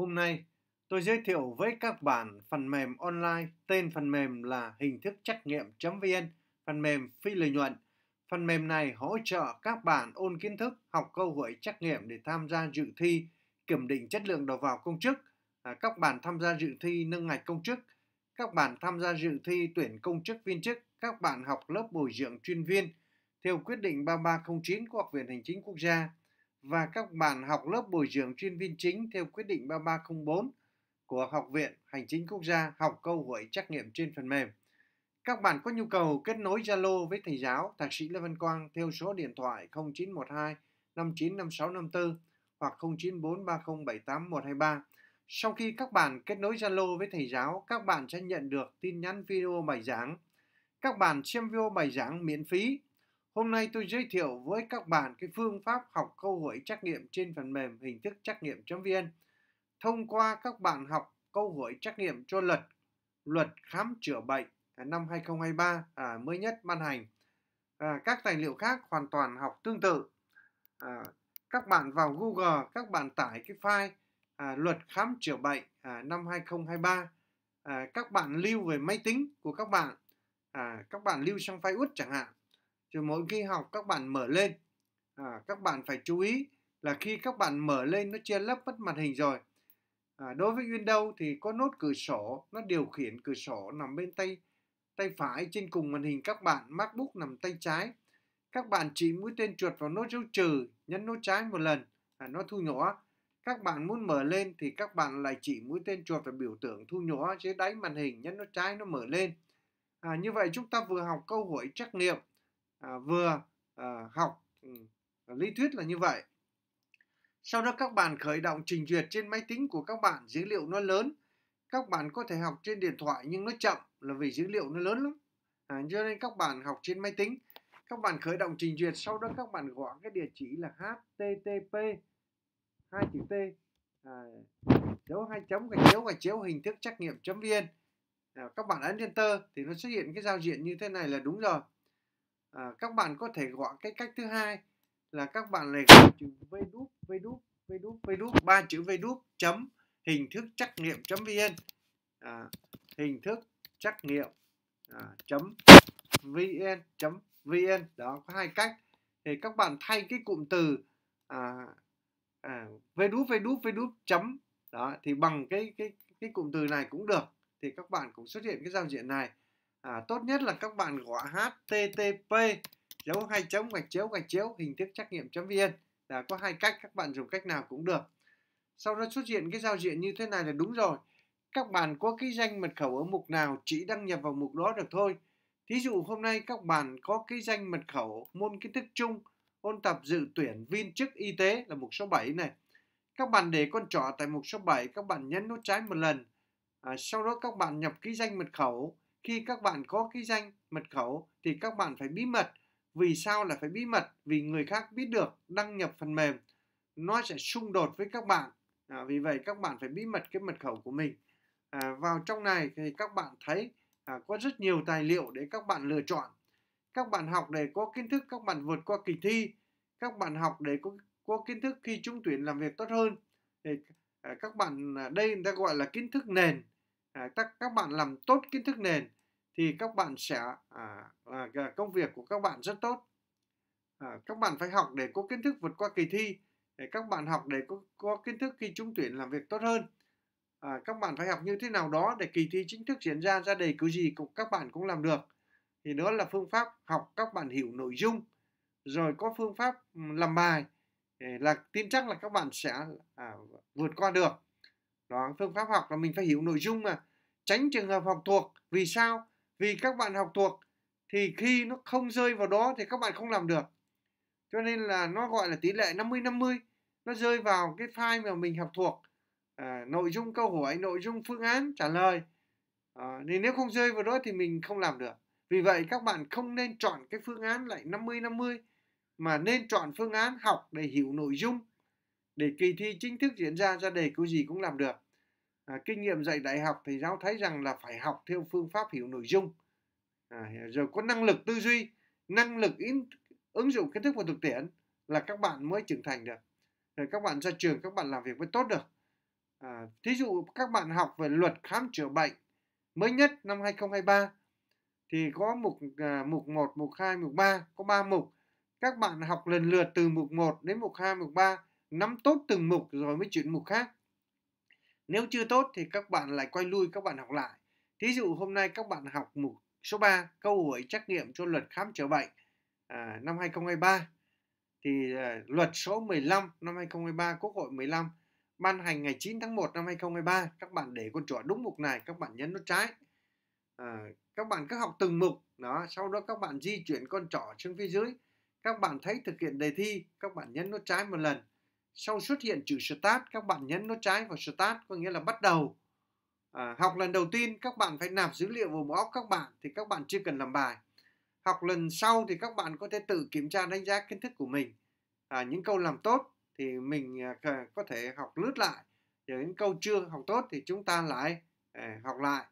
Hôm nay, tôi giới thiệu với các bạn phần mềm online, tên phần mềm là hình thức trắc nghiệm.vn, phần mềm phi lợi nhuận. Phần mềm này hỗ trợ các bạn ôn kiến thức, học câu hỏi trắc nghiệm để tham gia dự thi, kiểm định chất lượng đầu vào công chức, à, các bạn tham gia dự thi nâng ngạch công chức, các bạn tham gia dự thi tuyển công chức viên chức, các bạn học lớp bồi dưỡng chuyên viên theo quyết định 3309 của Học viện Hành chính Quốc gia và các bạn học lớp bồi dưỡng chuyên viên chính theo quyết định 3304 của Học viện Hành chính Quốc gia học câu hỏi trắc nghiệm trên phần mềm. Các bạn có nhu cầu kết nối Zalo với thầy giáo Thạc sĩ Lê Văn Quang theo số điện thoại 0912 595654 hoặc 0943078123. Sau khi các bạn kết nối Zalo với thầy giáo, các bạn sẽ nhận được tin nhắn video bài giảng. Các bạn xem video bài giảng miễn phí Hôm nay tôi giới thiệu với các bạn cái phương pháp học câu hỏi trắc nghiệm trên phần mềm hình thức trắc nghiệm.vn. Thông qua các bạn học câu hỏi trắc nghiệm cho luật, luật khám chữa bệnh à, năm 2023 à, mới nhất ban hành. À, các tài liệu khác hoàn toàn học tương tự. À, các bạn vào Google, các bạn tải cái file à, luật khám chữa bệnh à, năm 2023. À, các bạn lưu về máy tính của các bạn. À, các bạn lưu sang file út chẳng hạn rồi mỗi khi học các bạn mở lên, à, các bạn phải chú ý là khi các bạn mở lên nó che lấp mất màn hình rồi. À, đối với Windows thì có nốt cửa sổ, nó điều khiển cửa sổ nằm bên tay tay phải trên cùng màn hình các bạn, MacBook nằm tay trái. Các bạn chỉ mũi tên chuột vào nốt dấu trừ, nhấn nốt trái một lần, à, nó thu nhỏ. Các bạn muốn mở lên thì các bạn lại chỉ mũi tên chuột vào biểu tượng thu nhỏ dưới đáy màn hình, nhấn nút trái nó mở lên. À, như vậy chúng ta vừa học câu hỏi trắc nghiệm À, vừa à, học ừ, lý thuyết là như vậy sau đó các bạn khởi động trình duyệt trên máy tính của các bạn dữ liệu nó lớn các bạn có thể học trên điện thoại nhưng nó chậm là vì dữ liệu nó lớn lắm à, cho nên các bạn học trên máy tính các bạn khởi động trình duyệt sau đó các bạn gõ cái địa chỉ là http hai chữ t à, dấu hai chấm gạch chéo gạch chéo hình thức trắc nghiệm chấm vn à, các bạn ấn enter thì nó xuất hiện cái giao diện như thế này là đúng rồi à, các bạn có thể gọi cái cách thứ hai là các bạn lại gọi chữ v đúp v đúp v đúp v đúp ba chữ v đúp chấm hình thức trắc nghiệm chấm vn à, hình thức trắc nghiệm à, chấm vn chấm vn đó có hai cách thì các bạn thay cái cụm từ à, à, v đúp v đúp v đúp chấm đó thì bằng cái cái cái cụm từ này cũng được thì các bạn cũng xuất hiện cái giao diện này à, tốt nhất là các bạn gõ http dấu hai chấm gạch chéo gạch chéo hình thức trắc nghiệm chấm vn là có hai cách các bạn dùng cách nào cũng được sau đó xuất hiện cái giao diện như thế này là đúng rồi các bạn có cái danh mật khẩu ở mục nào chỉ đăng nhập vào mục đó được thôi thí dụ hôm nay các bạn có cái danh mật khẩu môn kiến thức chung ôn tập dự tuyển viên chức y tế là mục số 7 này các bạn để con trỏ tại mục số 7 các bạn nhấn nút trái một lần à, sau đó các bạn nhập ký danh mật khẩu khi các bạn có cái danh mật khẩu thì các bạn phải bí mật vì sao là phải bí mật vì người khác biết được đăng nhập phần mềm nó sẽ xung đột với các bạn à, vì vậy các bạn phải bí mật cái mật khẩu của mình à, vào trong này thì các bạn thấy à, có rất nhiều tài liệu để các bạn lựa chọn các bạn học để có kiến thức các bạn vượt qua kỳ thi các bạn học để có, có kiến thức khi trúng tuyển làm việc tốt hơn thì à, các bạn à, đây người ta gọi là kiến thức nền à, các các bạn làm tốt kiến thức nền thì các bạn sẽ à, à, à, công việc của các bạn rất tốt à, các bạn phải học để có kiến thức vượt qua kỳ thi để các bạn học để có, có kiến thức khi trúng tuyển làm việc tốt hơn à, các bạn phải học như thế nào đó để kỳ thi chính thức diễn ra ra đề cứ gì cũng các bạn cũng làm được thì nữa là phương pháp học các bạn hiểu nội dung rồi có phương pháp làm bài là tin chắc là các bạn sẽ à, vượt qua được đó phương pháp học là mình phải hiểu nội dung mà tránh trường hợp học thuộc vì sao vì các bạn học thuộc thì khi nó không rơi vào đó thì các bạn không làm được cho nên là nó gọi là tỷ lệ 50 50 nó rơi vào cái file mà mình học thuộc à, nội dung câu hỏi nội dung phương án trả lời à, thì nếu không rơi vào đó thì mình không làm được vì vậy các bạn không nên chọn cái phương án lại 50 50 mà nên chọn phương án học để hiểu nội dung để kỳ thi chính thức diễn ra ra đề câu gì cũng làm được. À, kinh nghiệm dạy đại học thì giáo thấy rằng là phải học theo phương pháp hiểu nội dung. À, rồi có năng lực tư duy, năng lực in, ứng dụng kiến thức vào thực tiễn là các bạn mới trưởng thành được. Rồi các bạn ra trường các bạn làm việc mới tốt được. À, thí dụ các bạn học về luật khám chữa bệnh mới nhất năm 2023 thì có mục à, mục 1, mục 2, mục 3, có 3 mục. Các bạn học lần lượt từ mục 1 đến mục 2, mục 3 nắm tốt từng mục rồi mới chuyển mục khác. Nếu chưa tốt thì các bạn lại quay lui các bạn học lại. Thí dụ hôm nay các bạn học mục số 3 câu hỏi trắc nghiệm cho luật khám chữa bệnh à, năm 2023 thì à, luật số 15 năm 2023 Quốc hội 15 ban hành ngày 9 tháng 1 năm 2023 các bạn để con chuột đúng mục này các bạn nhấn nút trái à, các bạn cứ học từng mục đó sau đó các bạn di chuyển con trỏ xuống phía dưới các bạn thấy thực hiện đề thi các bạn nhấn nút trái một lần sau xuất hiện chữ start các bạn nhấn nút trái vào start có nghĩa là bắt đầu à, học lần đầu tiên các bạn phải nạp dữ liệu vào óc các bạn thì các bạn chưa cần làm bài học lần sau thì các bạn có thể tự kiểm tra đánh giá kiến thức của mình à, những câu làm tốt thì mình à, có thể học lướt lại rồi những câu chưa học tốt thì chúng ta lại à, học lại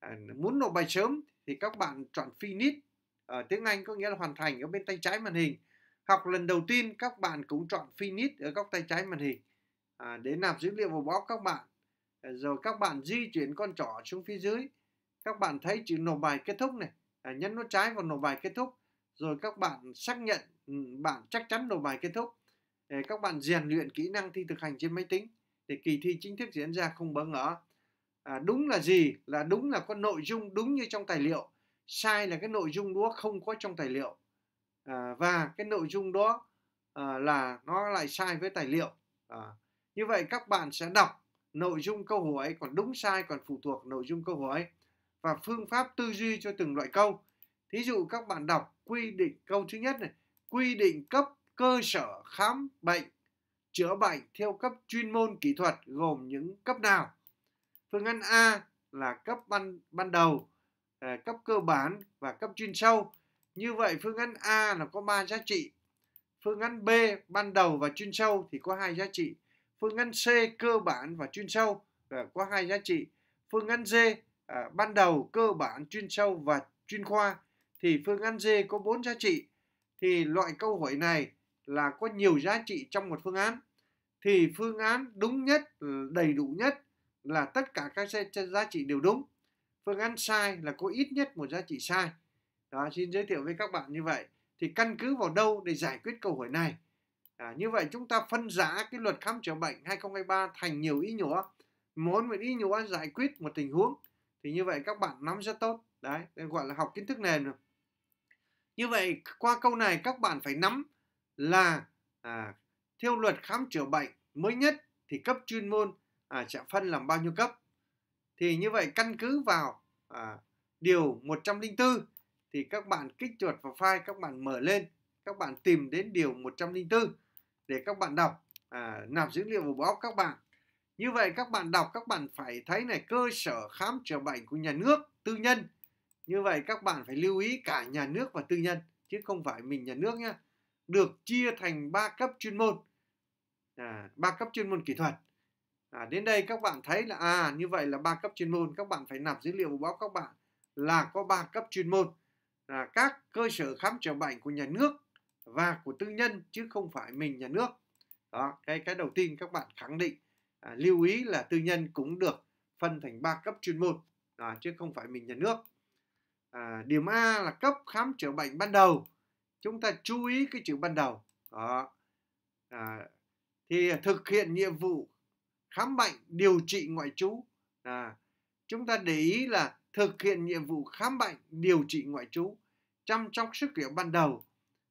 à, muốn nộp bài sớm thì các bạn chọn finish ở ờ, tiếng Anh có nghĩa là hoàn thành ở bên tay trái màn hình Học lần đầu tiên các bạn cũng chọn Finish ở góc tay trái màn hình à, để nạp dữ liệu vào box các bạn. À, rồi các bạn di chuyển con trỏ xuống phía dưới. Các bạn thấy chữ nộp bài kết thúc này. À, nhấn nút trái vào nộp bài kết thúc. Rồi các bạn xác nhận ừ, bạn chắc chắn nộp bài kết thúc. Để các bạn rèn luyện kỹ năng thi thực hành trên máy tính để kỳ thi chính thức diễn ra không bỡ ngỡ. À, đúng là gì? Là đúng là có nội dung đúng như trong tài liệu. Sai là cái nội dung đó không có trong tài liệu Ờ, và cái nội dung đó ờ, là nó lại sai với tài liệu ờ, như vậy các bạn sẽ đọc nội dung câu hỏi còn đúng sai còn phụ thuộc nội dung câu hỏi và phương pháp tư duy cho từng loại câu thí dụ các bạn đọc quy định câu thứ nhất này quy định cấp cơ sở khám bệnh chữa bệnh theo cấp chuyên môn kỹ thuật gồm những cấp nào phương án A là cấp ban ban đầu cấp cơ bản và cấp chuyên sâu như vậy phương án A là có 3 giá trị. Phương án B ban đầu và chuyên sâu thì có hai giá trị. Phương án C cơ bản và chuyên sâu ờ, có hai giá trị. Phương án D à, ban đầu cơ bản chuyên sâu và chuyên khoa thì phương án D có 4 giá trị. Thì loại câu hỏi này là có nhiều giá trị trong một phương án. Thì phương án đúng nhất, ừ, đầy đủ nhất là tất cả các giá trị đều đúng. Phương án sai là có ít nhất một giá trị sai đó xin giới thiệu với các bạn như vậy thì căn cứ vào đâu để giải quyết câu hỏi này à, như vậy chúng ta phân giá cái luật khám chữa bệnh 2023 thành nhiều ý nhúa muốn một ý nhúa giải quyết một tình huống thì như vậy các bạn nắm rất tốt đấy gọi là học kiến thức nền rồi như vậy qua câu này các bạn phải nắm là à, theo luật khám chữa bệnh mới nhất thì cấp chuyên môn à, sẽ phân làm bao nhiêu cấp thì như vậy căn cứ vào à, điều 104 thì các bạn kích chuột vào file các bạn mở lên các bạn tìm đến điều 104 để các bạn đọc à, nạp dữ liệu vào báo các bạn như vậy các bạn đọc các bạn phải thấy này cơ sở khám chữa bệnh của nhà nước tư nhân như vậy các bạn phải lưu ý cả nhà nước và tư nhân chứ không phải mình nhà nước nhé được chia thành 3 cấp chuyên môn à, 3 cấp chuyên môn kỹ thuật à, đến đây các bạn thấy là à như vậy là ba cấp chuyên môn các bạn phải nạp dữ liệu vào báo các bạn là có ba cấp chuyên môn là các cơ sở khám chữa bệnh của nhà nước và của tư nhân chứ không phải mình nhà nước đó cái cái đầu tiên các bạn khẳng định à, lưu ý là tư nhân cũng được phân thành ba cấp chuyên môn à, chứ không phải mình nhà nước à, điểm a là cấp khám chữa bệnh ban đầu chúng ta chú ý cái chữ ban đầu đó à, thì thực hiện nhiệm vụ khám bệnh điều trị ngoại trú à, chúng ta để ý là thực hiện nhiệm vụ khám bệnh, điều trị ngoại trú, chăm sóc sức khỏe ban đầu,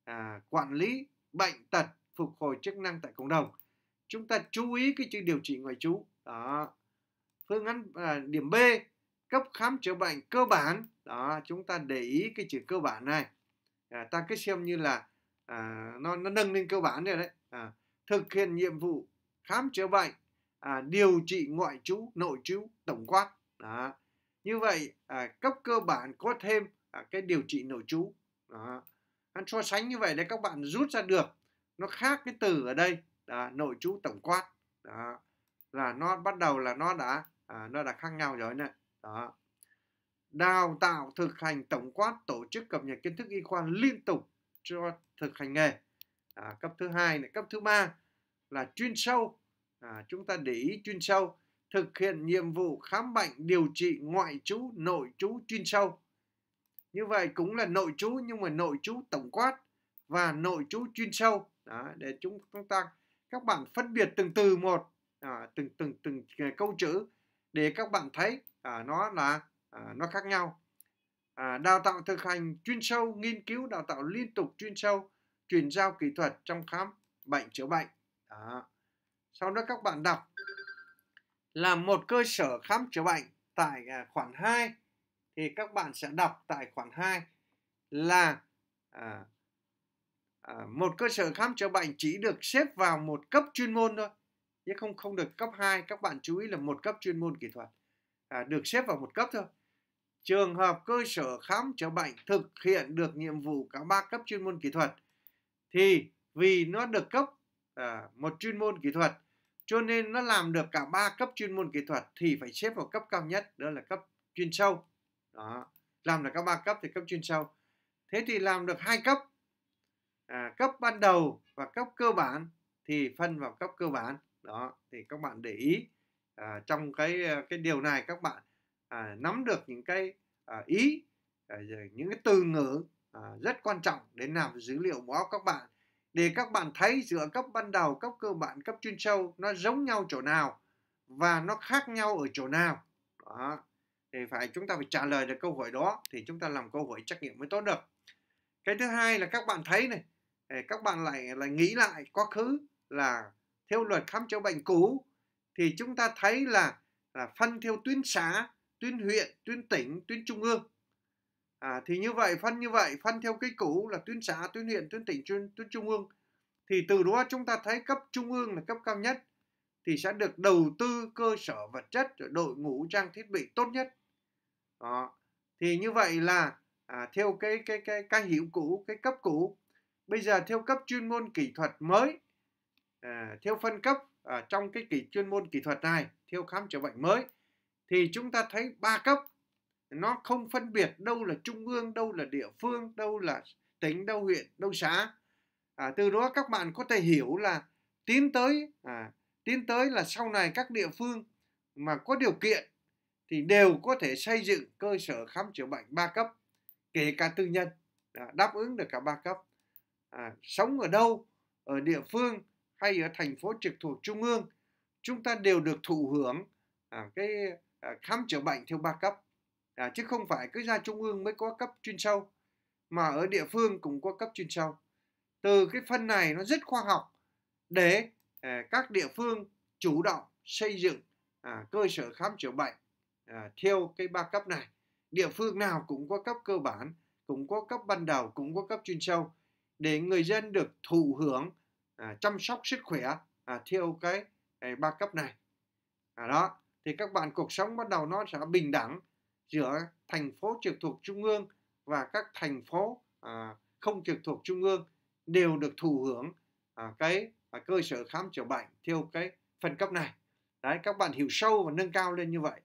à, quản lý bệnh tật, phục hồi chức năng tại cộng đồng. Chúng ta chú ý cái chữ điều trị ngoại trú. Đó. Phương án à, điểm B, cấp khám chữa bệnh cơ bản. Đó, chúng ta để ý cái chữ cơ bản này. À, ta cứ xem như là à, nó nó nâng lên cơ bản rồi đấy. À, thực hiện nhiệm vụ khám chữa bệnh, à, điều trị ngoại trú, nội trú tổng quát. Đó như vậy à, cấp cơ bản có thêm à, cái điều trị nội trú đó. À, so sánh như vậy để các bạn rút ra được nó khác cái từ ở đây là nội trú tổng quát đó. là nó bắt đầu là nó đã à, nó đã khác nhau rồi này đó đào tạo thực hành tổng quát tổ chức cập nhật kiến thức y khoa liên tục cho thực hành nghề à, cấp thứ hai này cấp thứ ba là chuyên sâu à, chúng ta để ý chuyên sâu thực hiện nhiệm vụ khám bệnh điều trị ngoại trú nội trú chuyên sâu như vậy cũng là nội trú nhưng mà nội trú tổng quát và nội trú chuyên sâu đó, để chúng ta các bạn phân biệt từng từ một à, từng từng từng à, câu chữ để các bạn thấy à, nó là à, nó khác nhau à, đào tạo thực hành chuyên sâu nghiên cứu đào tạo liên tục chuyên sâu chuyển giao kỹ thuật trong khám bệnh chữa bệnh đó. sau đó các bạn đọc là một cơ sở khám chữa bệnh tại à, khoản 2 thì các bạn sẽ đọc tại khoản 2 là à, à, một cơ sở khám chữa bệnh chỉ được xếp vào một cấp chuyên môn thôi chứ không không được cấp 2 các bạn chú ý là một cấp chuyên môn kỹ thuật à, được xếp vào một cấp thôi trường hợp cơ sở khám chữa bệnh thực hiện được nhiệm vụ cả ba cấp chuyên môn kỹ thuật thì vì nó được cấp à, một chuyên môn kỹ thuật cho nên nó làm được cả ba cấp chuyên môn kỹ thuật thì phải xếp vào cấp cao nhất đó là cấp chuyên sâu đó làm được các ba cấp thì cấp chuyên sâu thế thì làm được hai cấp à, cấp ban đầu và cấp cơ bản thì phân vào cấp cơ bản đó thì các bạn để ý à, trong cái à, cái điều này các bạn à, nắm được những cái à, ý à, những cái từ ngữ à, rất quan trọng để làm dữ liệu báo các bạn để các bạn thấy giữa cấp ban đầu, cấp cơ bản, cấp chuyên sâu nó giống nhau chỗ nào và nó khác nhau ở chỗ nào. Đó. Thì phải chúng ta phải trả lời được câu hỏi đó thì chúng ta làm câu hỏi trắc nghiệm mới tốt được. Cái thứ hai là các bạn thấy này, các bạn lại lại nghĩ lại quá khứ là theo luật khám chữa bệnh cũ thì chúng ta thấy là là phân theo tuyến xã, tuyến huyện, tuyến tỉnh, tuyến trung ương à, thì như vậy phân như vậy phân theo cái cũ là tuyến xã tuyến huyện tuyến tỉnh tuyến, tuyến trung ương thì từ đó chúng ta thấy cấp trung ương là cấp cao nhất thì sẽ được đầu tư cơ sở vật chất đội ngũ trang thiết bị tốt nhất đó thì như vậy là à, theo cái cái cái cái hiệu cũ cái cấp cũ bây giờ theo cấp chuyên môn kỹ thuật mới à, theo phân cấp à, trong cái kỳ chuyên môn kỹ thuật này theo khám chữa bệnh mới thì chúng ta thấy ba cấp nó không phân biệt đâu là trung ương đâu là địa phương đâu là tỉnh đâu huyện đâu xã à, từ đó các bạn có thể hiểu là tiến tới à, tiến tới là sau này các địa phương mà có điều kiện thì đều có thể xây dựng cơ sở khám chữa bệnh ba cấp kể cả tư nhân à, đáp ứng được cả ba cấp à, sống ở đâu ở địa phương hay ở thành phố trực thuộc trung ương chúng ta đều được thụ hưởng à, cái à, khám chữa bệnh theo ba cấp à, chứ không phải cứ ra trung ương mới có cấp chuyên sâu mà ở địa phương cũng có cấp chuyên sâu từ cái phân này nó rất khoa học để à, các địa phương chủ động xây dựng à, cơ sở khám chữa bệnh à, theo cái ba cấp này địa phương nào cũng có cấp cơ bản cũng có cấp ban đầu cũng có cấp chuyên sâu để người dân được thụ hưởng à, chăm sóc sức khỏe à, theo cái, à, ba cấp này à, đó thì các bạn cuộc sống bắt đầu nó sẽ bình đẳng giữa thành phố trực thuộc trung ương và các thành phố à, không trực thuộc trung ương đều được thụ hưởng à, cái à, cơ sở khám chữa bệnh theo cái phân cấp này đấy các bạn hiểu sâu và nâng cao lên như vậy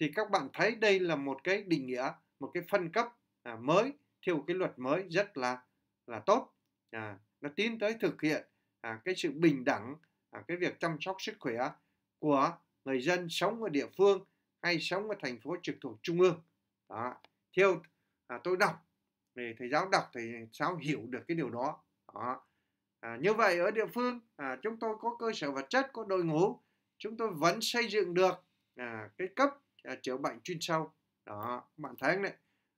thì các bạn thấy đây là một cái định nghĩa một cái phân cấp à, mới theo cái luật mới rất là là tốt à, nó tiến tới thực hiện à, cái sự bình đẳng à, cái việc chăm sóc sức khỏe của người dân sống ở địa phương hay sống ở thành phố trực thuộc trung ương đó. theo à, tôi đọc thì thầy giáo đọc thì giáo hiểu được cái điều đó, đó. À, như vậy ở địa phương à, chúng tôi có cơ sở vật chất có đội ngũ chúng tôi vẫn xây dựng được à, cái cấp à, chữa bệnh chuyên sâu đó bạn thấy đấy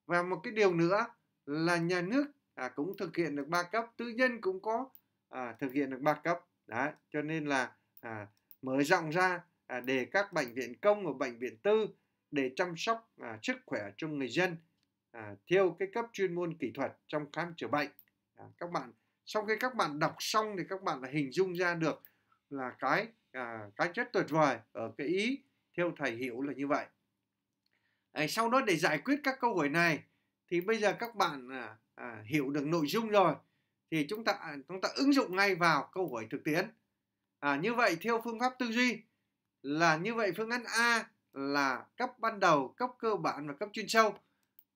và một cái điều nữa là nhà nước à, cũng thực hiện được ba cấp tư nhân cũng có à, thực hiện được ba cấp đấy cho nên là à, mở rộng ra À, để các bệnh viện công và bệnh viện tư để chăm sóc à, sức khỏe cho người dân à, theo cái cấp chuyên môn kỹ thuật trong khám chữa bệnh à, các bạn sau khi các bạn đọc xong thì các bạn là hình dung ra được là cái à, cái chất tuyệt vời ở cái ý theo thầy hiểu là như vậy à, sau đó để giải quyết các câu hỏi này thì bây giờ các bạn à, à, hiểu được nội dung rồi thì chúng ta à, chúng ta ứng dụng ngay vào câu hỏi thực tiễn à, như vậy theo phương pháp tư duy là như vậy phương án A là cấp ban đầu, cấp cơ bản và cấp chuyên sâu.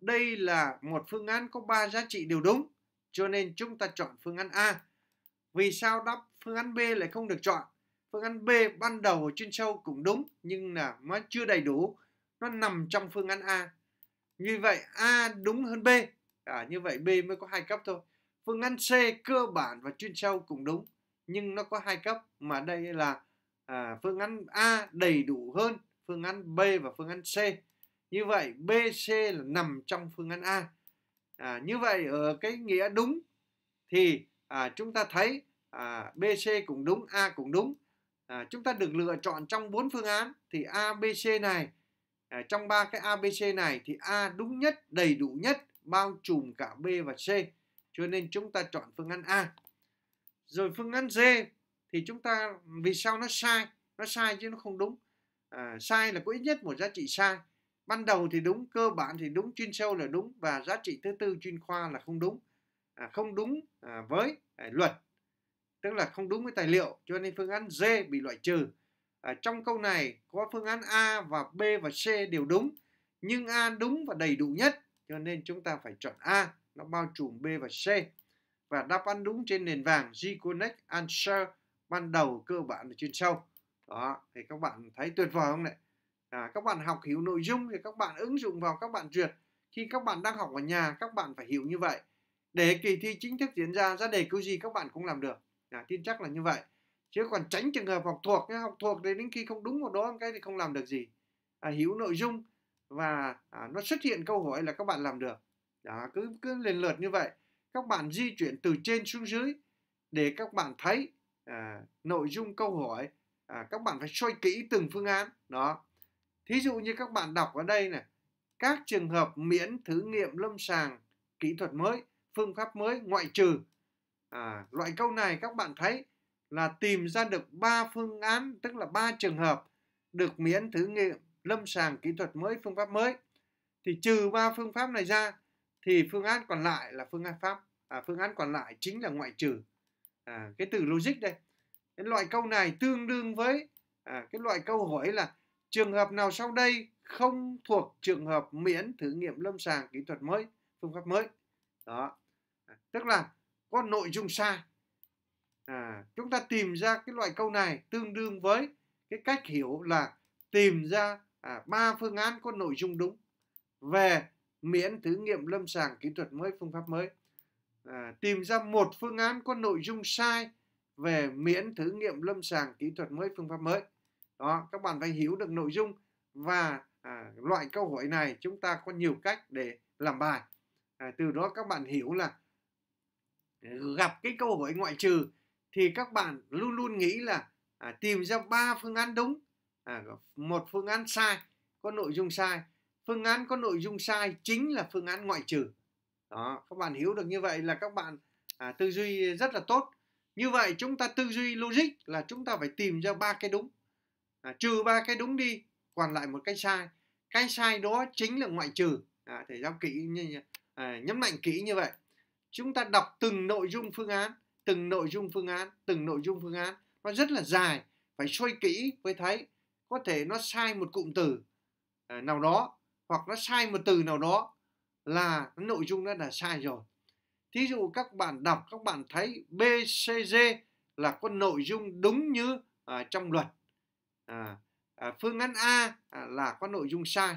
Đây là một phương án có 3 giá trị đều đúng, cho nên chúng ta chọn phương án A. Vì sao đáp phương án B lại không được chọn? Phương án B ban đầu và chuyên sâu cũng đúng nhưng là nó chưa đầy đủ, nó nằm trong phương án A. Như vậy A đúng hơn B. À, như vậy B mới có hai cấp thôi. Phương án C cơ bản và chuyên sâu cũng đúng nhưng nó có hai cấp mà đây là à, phương án A đầy đủ hơn phương án B và phương án C như vậy B C là nằm trong phương án A à, như vậy ở cái nghĩa đúng thì à, chúng ta thấy à, C cũng đúng A cũng đúng à, chúng ta được lựa chọn trong bốn phương án thì A B C này à, trong ba cái A B C này thì A đúng nhất đầy đủ nhất bao trùm cả B và C cho nên chúng ta chọn phương án A rồi phương án D thì chúng ta vì sao nó sai nó sai chứ nó không đúng à, sai là có ít nhất một giá trị sai ban đầu thì đúng cơ bản thì đúng chuyên sâu là đúng và giá trị thứ tư chuyên khoa là không đúng à, không đúng à, với à, luật tức là không đúng với tài liệu cho nên phương án D bị loại trừ à, trong câu này có phương án A và B và C đều đúng nhưng A đúng và đầy đủ nhất cho nên chúng ta phải chọn A nó bao trùm B và C và đáp án đúng trên nền vàng g connect Answer ban đầu cơ bản và chuyên sâu đó thì các bạn thấy tuyệt vời không này à, các bạn học hiểu nội dung thì các bạn ứng dụng vào các bạn duyệt khi các bạn đang học ở nhà các bạn phải hiểu như vậy để kỳ thi chính thức diễn ra ra đề câu gì các bạn cũng làm được à, tin chắc là như vậy chứ còn tránh trường hợp học thuộc nhé học thuộc đến khi không đúng một đó cái thì không làm được gì à, hiểu nội dung và à, nó xuất hiện câu hỏi là các bạn làm được đó cứ cứ lần lượt như vậy các bạn di chuyển từ trên xuống dưới để các bạn thấy à, nội dung câu hỏi à, các bạn phải soi kỹ từng phương án đó thí dụ như các bạn đọc ở đây này các trường hợp miễn thử nghiệm lâm sàng kỹ thuật mới phương pháp mới ngoại trừ à, loại câu này các bạn thấy là tìm ra được ba phương án tức là ba trường hợp được miễn thử nghiệm lâm sàng kỹ thuật mới phương pháp mới thì trừ ba phương pháp này ra thì phương án còn lại là phương án pháp à, phương án còn lại chính là ngoại trừ à, cái từ logic đây cái loại câu này tương đương với à, cái loại câu hỏi là trường hợp nào sau đây không thuộc trường hợp miễn thử nghiệm lâm sàng kỹ thuật mới phương pháp mới đó à, tức là có nội dung sai à, chúng ta tìm ra cái loại câu này tương đương với cái cách hiểu là tìm ra à, ba à, phương án có nội dung đúng về miễn thử nghiệm lâm sàng kỹ thuật mới phương pháp mới à, tìm ra một phương án có nội dung sai về miễn thử nghiệm lâm sàng kỹ thuật mới phương pháp mới đó các bạn phải hiểu được nội dung và à, loại câu hỏi này chúng ta có nhiều cách để làm bài à, từ đó các bạn hiểu là gặp cái câu hỏi ngoại trừ thì các bạn luôn luôn nghĩ là à, tìm ra ba phương án đúng à, một phương án sai có nội dung sai phương án có nội dung sai chính là phương án ngoại trừ đó các bạn hiểu được như vậy là các bạn à, tư duy rất là tốt như vậy chúng ta tư duy logic là chúng ta phải tìm ra ba cái đúng à, trừ ba cái đúng đi còn lại một cái sai cái sai đó chính là ngoại trừ à, thể giáo kỹ như à, nhấn mạnh kỹ như vậy chúng ta đọc từng nội dung phương án từng nội dung phương án từng nội dung phương án nó rất là dài phải xoay kỹ mới thấy có thể nó sai một cụm từ à, nào đó hoặc nó sai một từ nào đó là nội dung đó là sai rồi thí dụ các bạn đọc các bạn thấy bcg là có nội dung đúng như à, trong luật à, à, phương án a à, là có nội dung sai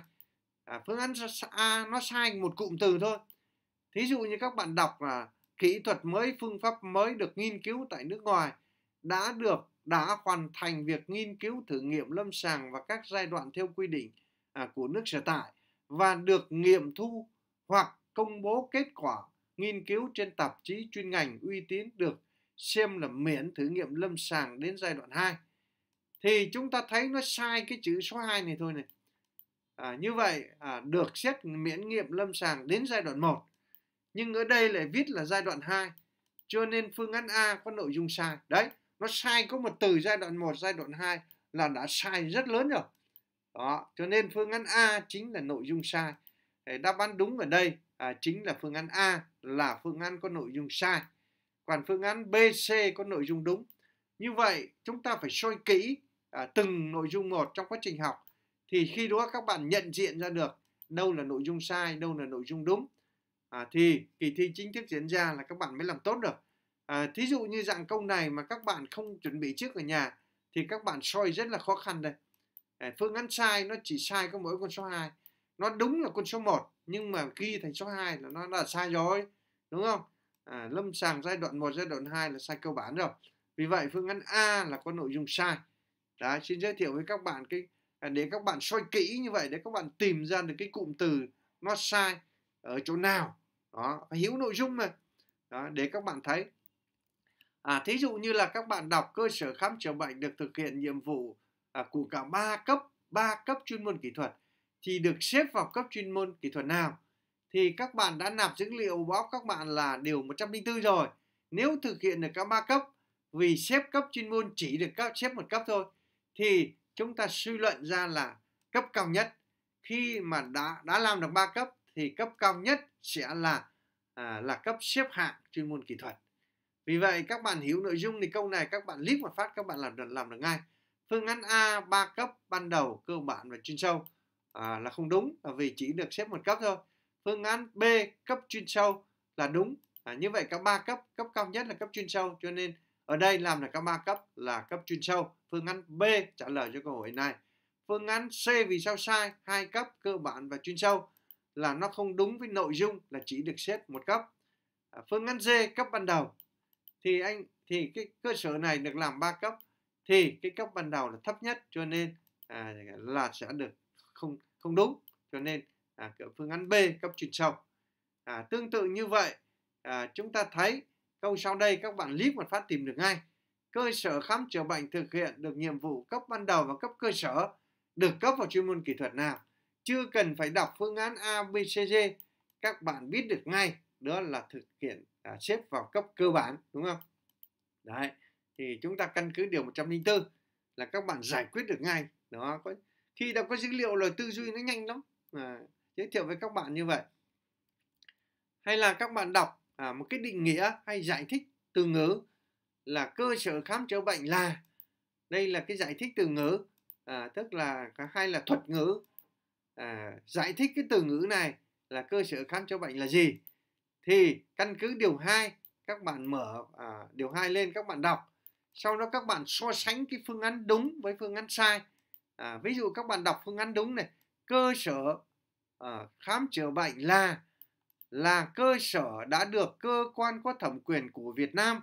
à, phương án a nó sai một cụm từ thôi thí dụ như các bạn đọc là kỹ thuật mới phương pháp mới được nghiên cứu tại nước ngoài đã được đã hoàn thành việc nghiên cứu thử nghiệm lâm sàng và các giai đoạn theo quy định à, của nước sở tại và được nghiệm thu hoặc công bố kết quả nghiên cứu trên tạp chí chuyên ngành uy tín được xem là miễn thử nghiệm lâm sàng đến giai đoạn 2 thì chúng ta thấy nó sai cái chữ số 2 này thôi này à, như vậy à, được xét miễn nghiệm lâm sàng đến giai đoạn 1 nhưng ở đây lại viết là giai đoạn 2 cho nên phương án A có nội dung sai đấy nó sai có một từ giai đoạn 1 giai đoạn 2 là đã sai rất lớn rồi đó cho nên phương án A chính là nội dung sai đáp án đúng ở đây à, chính là phương án A là phương án có nội dung sai còn phương án B, C có nội dung đúng như vậy chúng ta phải soi kỹ à, từng nội dung một trong quá trình học thì khi đó các bạn nhận diện ra được đâu là nội dung sai đâu là nội dung đúng à, thì kỳ thi chính thức diễn ra là các bạn mới làm tốt được à, thí dụ như dạng câu này mà các bạn không chuẩn bị trước ở nhà thì các bạn soi rất là khó khăn đây à, phương án sai nó chỉ sai có mỗi con số 2 nó đúng là con số 1 nhưng mà ghi thành số 2 là nó là sai rồi đúng không à, lâm sàng giai đoạn 1 giai đoạn 2 là sai cơ bản rồi vì vậy phương án A là có nội dung sai Đấy, xin giới thiệu với các bạn cái à, để các bạn soi kỹ như vậy để các bạn tìm ra được cái cụm từ nó sai ở chỗ nào đó hiểu nội dung mà đó, để các bạn thấy à thí dụ như là các bạn đọc cơ sở khám chữa bệnh được thực hiện nhiệm vụ à, của cả ba cấp ba cấp chuyên môn kỹ thuật thì được xếp vào cấp chuyên môn kỹ thuật nào thì các bạn đã nạp dữ liệu báo các bạn là điều 104 rồi nếu thực hiện được các ba cấp vì xếp cấp chuyên môn chỉ được các xếp một cấp thôi thì chúng ta suy luận ra là cấp cao nhất khi mà đã đã làm được ba cấp thì cấp cao nhất sẽ là à, là cấp xếp hạng chuyên môn kỹ thuật vì vậy các bạn hiểu nội dung thì câu này các bạn click một phát các bạn làm được làm được ngay phương án A ba cấp ban đầu cơ bản và chuyên sâu à, là không đúng là vì chỉ được xếp một cấp thôi phương án B cấp chuyên sâu là đúng à, như vậy cả ba cấp cấp cao nhất là cấp chuyên sâu cho nên ở đây làm là cả ba cấp là cấp chuyên sâu phương án B trả lời cho câu hỏi này phương án C vì sao sai hai cấp cơ bản và chuyên sâu là nó không đúng với nội dung là chỉ được xếp một cấp à, phương án D cấp ban đầu thì anh thì cái cơ sở này được làm ba cấp thì cái cấp ban đầu là thấp nhất cho nên à, là sẽ được không không đúng cho nên à, phương án B cấp chuyên sâu à, tương tự như vậy à, chúng ta thấy câu sau đây các bạn clip một phát tìm được ngay cơ sở khám chữa bệnh thực hiện được nhiệm vụ cấp ban đầu và cấp cơ sở được cấp vào chuyên môn kỹ thuật nào chưa cần phải đọc phương án A, B, C, D các bạn biết được ngay đó là thực hiện à, xếp vào cấp cơ bản đúng không đấy thì chúng ta căn cứ điều 104 là các bạn giải quyết được ngay đó có thì đã có dữ liệu rồi tư duy nó nhanh lắm à, giới thiệu với các bạn như vậy hay là các bạn đọc à, một cái định nghĩa hay giải thích từ ngữ là cơ sở khám chữa bệnh là đây là cái giải thích từ ngữ à, tức là hay là thuật ngữ à, giải thích cái từ ngữ này là cơ sở khám chữa bệnh là gì thì căn cứ điều 2 các bạn mở à, điều 2 lên các bạn đọc sau đó các bạn so sánh cái phương án đúng với phương án sai à, ví dụ các bạn đọc phương án đúng này cơ sở à, khám chữa bệnh là là cơ sở đã được cơ quan có thẩm quyền của Việt Nam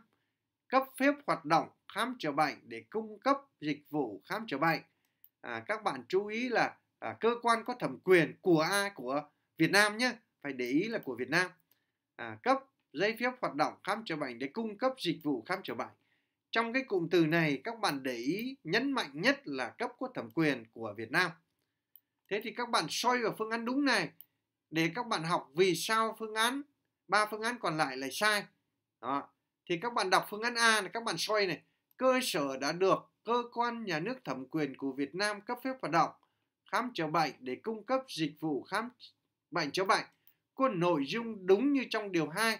cấp phép hoạt động khám chữa bệnh để cung cấp dịch vụ khám chữa bệnh à, các bạn chú ý là à, cơ quan có thẩm quyền của ai của Việt Nam nhé phải để ý là của Việt Nam à, cấp giấy phép hoạt động khám chữa bệnh để cung cấp dịch vụ khám chữa bệnh trong cái cụm từ này các bạn để ý nhấn mạnh nhất là cấp có thẩm quyền của Việt Nam. Thế thì các bạn soi vào phương án đúng này để các bạn học vì sao phương án ba phương án còn lại là sai. Đó. Thì các bạn đọc phương án A này các bạn soi này, cơ sở đã được cơ quan nhà nước thẩm quyền của Việt Nam cấp phép hoạt động khám chữa bệnh để cung cấp dịch vụ khám bệnh chữa bệnh có nội dung đúng như trong điều 2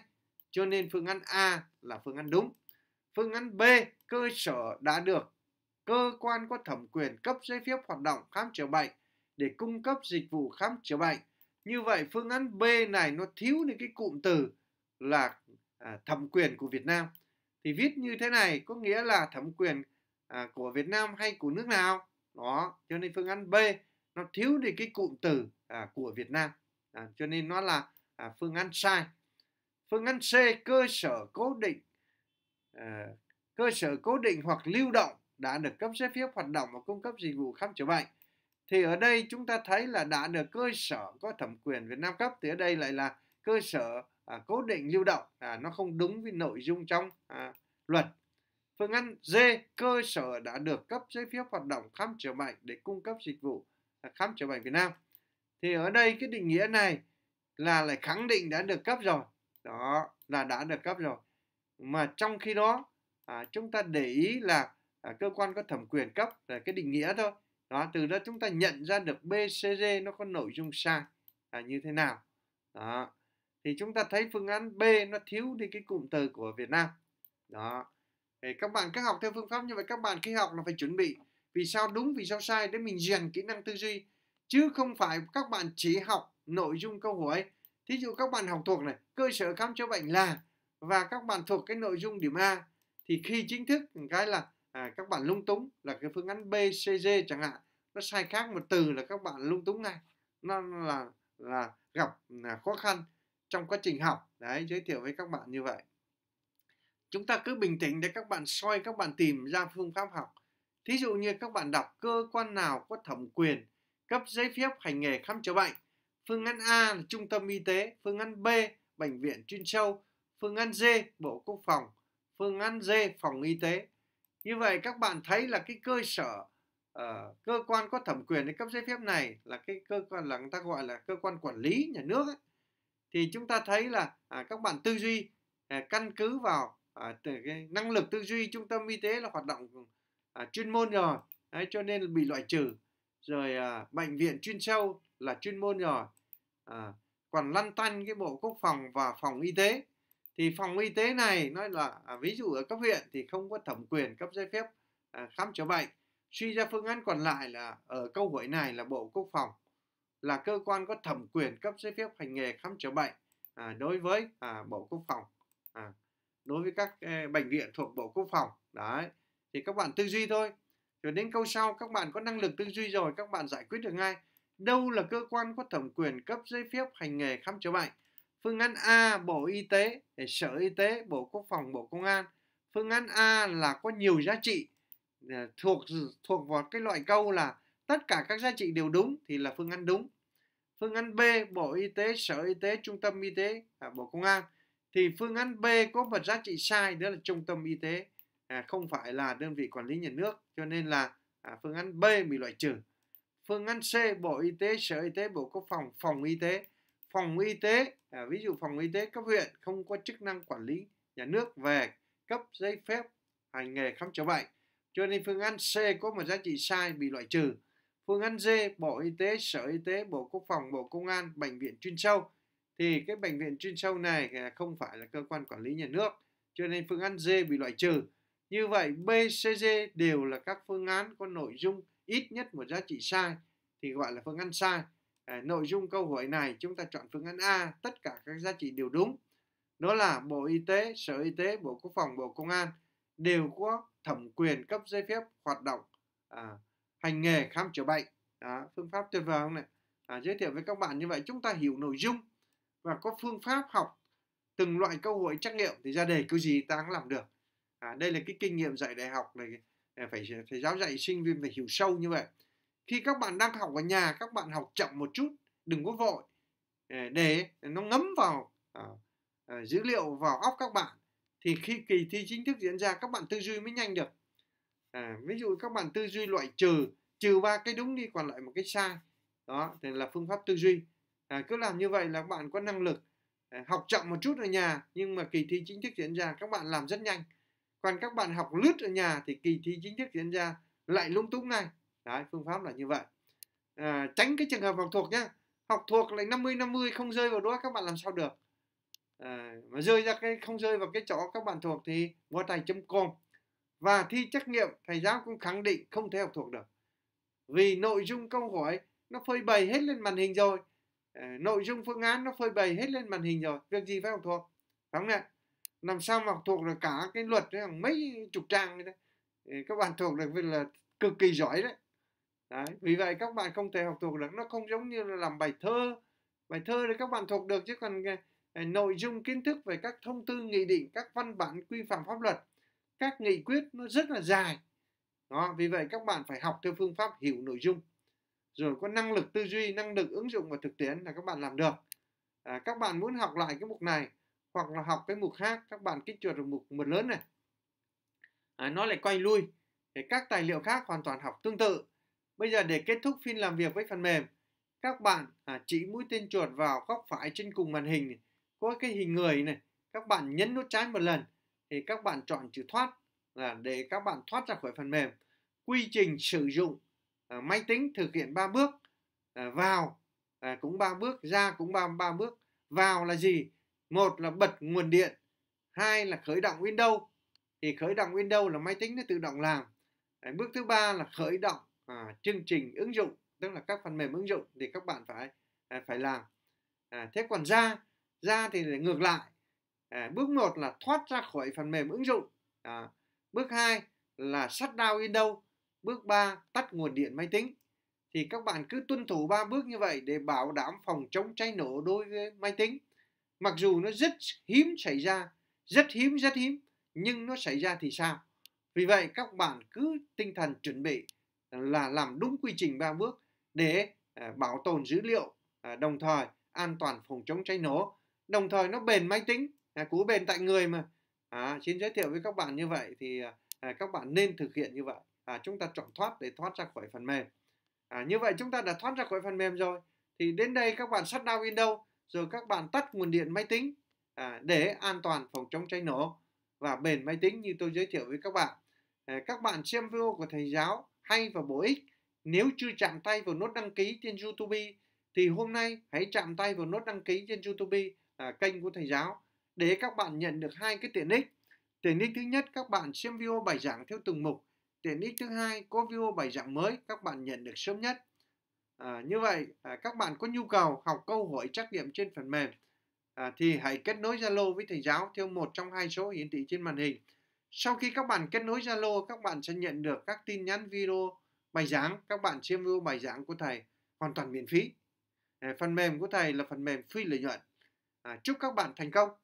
cho nên phương án A là phương án đúng. Phương án B, cơ sở đã được cơ quan có thẩm quyền cấp giấy phép hoạt động khám chữa bệnh để cung cấp dịch vụ khám chữa bệnh. Như vậy phương án B này nó thiếu những cái cụm từ là à, thẩm quyền của Việt Nam. Thì viết như thế này có nghĩa là thẩm quyền à, của Việt Nam hay của nước nào? Đó, cho nên phương án B nó thiếu đi cái cụm từ à, của Việt Nam. À, cho nên nó là à, phương án sai. Phương án C cơ sở cố định Ờ, cơ sở cố định hoặc lưu động đã được cấp giấy phép hoạt động và cung cấp dịch vụ khám chữa bệnh thì ở đây chúng ta thấy là đã được cơ sở có thẩm quyền Việt Nam cấp thì ở đây lại là cơ sở à, cố định lưu động à, nó không đúng với nội dung trong à, luật phương án D cơ sở đã được cấp giấy phép hoạt động khám chữa bệnh để cung cấp dịch vụ à, khám chữa bệnh Việt Nam thì ở đây cái định nghĩa này là lại khẳng định đã được cấp rồi đó là đã được cấp rồi mà trong khi đó à, chúng ta để ý là à, cơ quan có thẩm quyền cấp là cái định nghĩa thôi đó từ đó chúng ta nhận ra được BCG nó có nội dung sai là như thế nào đó thì chúng ta thấy phương án B nó thiếu đi cái cụm từ của Việt Nam đó thì các bạn các học theo phương pháp như vậy các bạn khi học là phải chuẩn bị vì sao đúng vì sao sai để mình rèn kỹ năng tư duy chứ không phải các bạn chỉ học nội dung câu hỏi thí dụ các bạn học thuộc này cơ sở khám chữa bệnh là và các bạn thuộc cái nội dung điểm A thì khi chính thức cái là à, các bạn lung túng là cái phương án B, C, D chẳng hạn nó sai khác một từ là các bạn lung túng ngay nó là là gặp là khó khăn trong quá trình học đấy giới thiệu với các bạn như vậy chúng ta cứ bình tĩnh để các bạn soi các bạn tìm ra phương pháp học thí dụ như các bạn đọc cơ quan nào có thẩm quyền cấp giấy phép hành nghề khám chữa bệnh phương án A là trung tâm y tế phương án B bệnh viện chuyên sâu phương án D Bộ Quốc phòng, phương án D Phòng Y tế. Như vậy các bạn thấy là cái cơ sở uh, cơ quan có thẩm quyền để cấp giấy phép này là cái cơ quan là người ta gọi là cơ quan quản lý nhà nước ấy. thì chúng ta thấy là à, các bạn tư duy à, căn cứ vào à, từ cái năng lực tư duy trung tâm y tế là hoạt động à, chuyên môn rồi đấy, cho nên bị loại trừ rồi à, bệnh viện chuyên sâu là chuyên môn rồi à, còn lăn tăn cái bộ quốc phòng và phòng y tế thì phòng y tế này nói là à, ví dụ ở cấp huyện thì không có thẩm quyền cấp giấy phép à, khám chữa bệnh suy ra phương án còn lại là ở câu hỏi này là bộ quốc phòng là cơ quan có thẩm quyền cấp giấy phép hành nghề khám chữa bệnh à, đối với à, bộ quốc phòng à, đối với các eh, bệnh viện thuộc bộ quốc phòng đấy thì các bạn tư duy thôi rồi đến câu sau các bạn có năng lực tư duy rồi các bạn giải quyết được ngay đâu là cơ quan có thẩm quyền cấp giấy phép hành nghề khám chữa bệnh Phương án A Bộ Y tế, Sở Y tế, Bộ Quốc phòng, Bộ Công an. Phương án A là có nhiều giá trị à, thuộc thuộc vào cái loại câu là tất cả các giá trị đều đúng thì là phương án đúng. Phương án B Bộ Y tế, Sở Y tế, Trung tâm Y tế, à, Bộ Công an thì phương án B có một giá trị sai đó là Trung tâm Y tế à, không phải là đơn vị quản lý nhà nước cho nên là phương án B bị loại trừ. Phương án C Bộ Y tế, Sở Y tế, Bộ Quốc phòng, Phòng Y tế phòng y tế à, ví dụ phòng y tế cấp huyện không có chức năng quản lý nhà nước về cấp giấy phép hành nghề khám chữa bệnh cho nên phương án C có một giá trị sai bị loại trừ phương án D Bộ Y tế Sở Y tế Bộ Quốc phòng Bộ Công an bệnh viện chuyên sâu thì cái bệnh viện chuyên sâu này à, không phải là cơ quan quản lý nhà nước cho nên phương án D bị loại trừ như vậy B, C, D đều là các phương án có nội dung ít nhất một giá trị sai thì gọi là phương án sai Ờ, nội dung câu hỏi này chúng ta chọn phương án A tất cả các giá trị đều đúng đó là Bộ Y tế, Sở Y tế, Bộ Quốc phòng, Bộ Công an đều có thẩm quyền cấp giấy phép hoạt động à, hành nghề khám chữa bệnh à, phương pháp tuyệt vời không này à, giới thiệu với các bạn như vậy chúng ta hiểu nội dung và có phương pháp học từng loại câu hỏi trắc nghiệm thì ra đề cứ gì ta cũng làm được à, đây là cái kinh nghiệm dạy đại học này à, phải thầy giáo dạy sinh viên phải hiểu sâu như vậy khi các bạn đang học ở nhà các bạn học chậm một chút đừng có vội để nó ngấm vào ờ, ờ, dữ liệu vào óc các bạn thì khi kỳ thi chính thức diễn ra các bạn tư duy mới nhanh được à, ví dụ các bạn tư duy loại trừ trừ ba cái đúng đi còn lại một cái sai đó thì là phương pháp tư duy à, cứ làm như vậy là các bạn có năng lực à, học chậm một chút ở nhà nhưng mà kỳ thi chính thức diễn ra các bạn làm rất nhanh còn các bạn học lướt ở nhà thì kỳ thi chính thức diễn ra lại lung túng ngay Đấy, phương pháp là như vậy. À, tránh cái trường hợp học thuộc nhé Học thuộc là 50 50 không rơi vào đó các bạn làm sao được. À, mà rơi ra cái không rơi vào cái chỗ các bạn thuộc thì mua chấm com và thi trắc nghiệm thầy giáo cũng khẳng định không thể học thuộc được. Vì nội dung câu hỏi nó phơi bày hết lên màn hình rồi. À, nội dung phương án nó phơi bày hết lên màn hình rồi, việc gì phải học thuộc. Đúng không ạ? Làm sao mà học thuộc được cả cái luật ấy, mấy chục trang đấy. Các bạn thuộc được là cực kỳ giỏi đấy Đấy, vì vậy các bạn không thể học thuộc được nó không giống như là làm bài thơ bài thơ thì các bạn thuộc được chứ còn ờ, ờ, nội dung kiến thức về các thông tư nghị định các văn bản quy phạm pháp luật các nghị quyết nó rất là dài đó vì vậy các bạn phải học theo phương pháp hiểu nội dung rồi có năng lực tư duy năng lực ứng dụng và thực tiễn là các bạn làm được à, các bạn muốn học lại cái mục này hoặc là học cái mục khác các bạn kích chuột được mục một lớn này à, nó lại quay lui để các tài liệu khác hoàn toàn học tương tự Bây giờ để kết thúc phiên làm việc với phần mềm, các bạn à, chỉ mũi tên chuột vào góc phải trên cùng màn hình này. có cái hình người này, các bạn nhấn nút trái một lần thì các bạn chọn chữ thoát là để các bạn thoát ra khỏi phần mềm. Quy trình sử dụng à, máy tính thực hiện 3 bước à, vào à, cũng 3 bước, ra cũng 3 ba bước. Vào là gì? Một là bật nguồn điện, hai là khởi động Windows thì khởi động Windows là máy tính nó tự động làm. À, bước thứ ba là khởi động à, chương trình ứng dụng tức là các phần mềm ứng dụng thì các bạn phải à, phải làm à, thế còn ra ra thì ngược lại à, bước một là thoát ra khỏi phần mềm ứng dụng à, bước hai là shut down đâu bước ba tắt nguồn điện máy tính thì các bạn cứ tuân thủ ba bước như vậy để bảo đảm phòng chống cháy nổ đối với máy tính mặc dù nó rất hiếm xảy ra rất hiếm rất hiếm nhưng nó xảy ra thì sao vì vậy các bạn cứ tinh thần chuẩn bị là làm đúng quy trình ba bước để à, bảo tồn dữ liệu à, đồng thời an toàn phòng chống cháy nổ đồng thời nó bền máy tính à, cú bền tại người mà à, xin giới thiệu với các bạn như vậy thì các bạn nên thực hiện như vậy à, chúng ta chọn thoát để thoát ra khỏi phần mềm à, như vậy chúng ta đã thoát ra khỏi phần mềm rồi thì đến đây các bạn shut down Windows rồi các bạn tắt nguồn điện máy tính à, để an toàn phòng chống cháy nổ và bền máy tính như tôi giới thiệu với các bạn à, các bạn xem video của thầy giáo hay và bổ ích. Nếu chưa chạm tay vào nút đăng ký trên YouTube thì hôm nay hãy chạm tay vào nút đăng ký trên YouTube à, kênh của thầy giáo để các bạn nhận được hai cái tiện ích. Tiện ích thứ nhất các bạn xem video bài giảng theo từng mục. Tiện ích thứ hai có video bài giảng mới các bạn nhận được sớm nhất. À, như vậy à, các bạn có nhu cầu học câu hỏi trắc nghiệm trên phần mềm à, thì hãy kết nối Zalo với thầy giáo theo một trong hai số hiển thị trên màn hình. Sau khi các bạn kết nối Zalo, các bạn sẽ nhận được các tin nhắn video bài giảng, các bạn xem video bài giảng của thầy hoàn toàn miễn phí. Ờ, phần mềm của thầy là phần mềm phi lợi nhuận. À, chúc các bạn thành công!